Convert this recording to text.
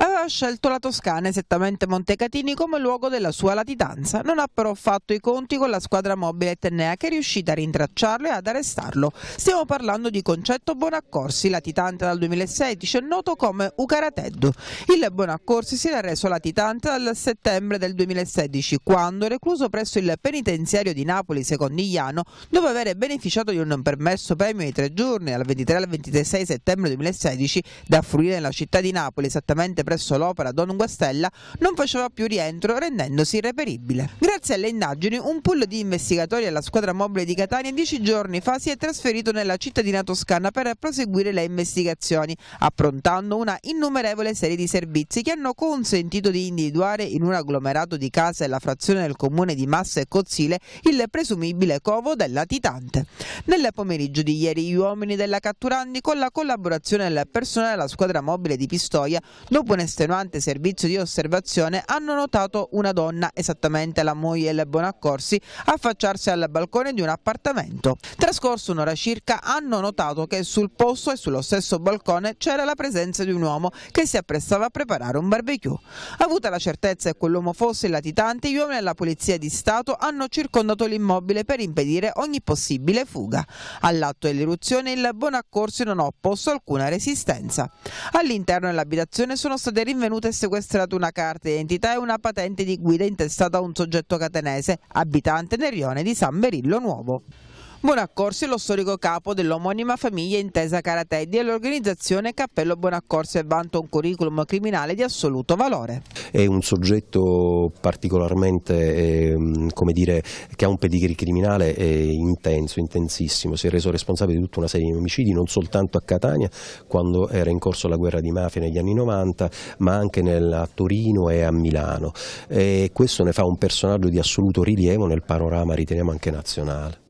Aveva scelto la Toscana, esattamente Montecatini, come luogo della sua latitanza. Non ha però fatto i conti con la squadra mobile etnea che è riuscita a rintracciarlo e ad arrestarlo. Stiamo parlando di Concetto Bonaccorsi, latitante dal 2016 noto come Ucarateddu. Il Bonaccorsi si era reso latitante dal settembre del 2016, quando, recluso presso il penitenziario di Napoli Secondigliano, dopo aver beneficiato di un permesso premio di tre giorni dal 23 al 26 settembre 2016 da fruire nella città di Napoli, esattamente presso l'opera Don Guastella non faceva più rientro rendendosi irreperibile. Grazie alle indagini un pool di investigatori alla squadra mobile di Catania dieci giorni fa si è trasferito nella cittadina toscana per proseguire le investigazioni, approntando una innumerevole serie di servizi che hanno consentito di individuare in un agglomerato di case e la frazione del comune di Massa e Cozzile il presumibile covo del latitante. Nel pomeriggio di ieri gli uomini della Catturandi con la collaborazione del personale della squadra mobile di Pistoia dopo una un estenuante servizio di osservazione hanno notato una donna, esattamente la moglie Bonaccorsi, affacciarsi al balcone di un appartamento. Trascorso un'ora circa hanno notato che sul posto e sullo stesso balcone c'era la presenza di un uomo che si apprestava a preparare un barbecue. Avuta la certezza che quell'uomo fosse il latitante, gli uomini della Polizia di Stato hanno circondato l'immobile per impedire ogni possibile fuga. All'atto dell'eruzione il Bonaccorsi non ha opposto alcuna resistenza. All'interno dell'abitazione sono stati state rinvenuta e sequestrata una carta d'identità e una patente di guida intestata a un soggetto catenese, abitante nel rione di San Berillo Nuovo. Bonaccorsi è lo storico capo dell'omonima famiglia Intesa Carateddi e l'organizzazione Cappello e vanta un curriculum criminale di assoluto valore è un soggetto particolarmente eh, dire, che ha un pedigree criminale eh, intenso, intensissimo, si è reso responsabile di tutta una serie di omicidi non soltanto a Catania quando era in corso la guerra di mafia negli anni 90 ma anche a Torino e a Milano e questo ne fa un personaggio di assoluto rilievo nel panorama riteniamo anche nazionale.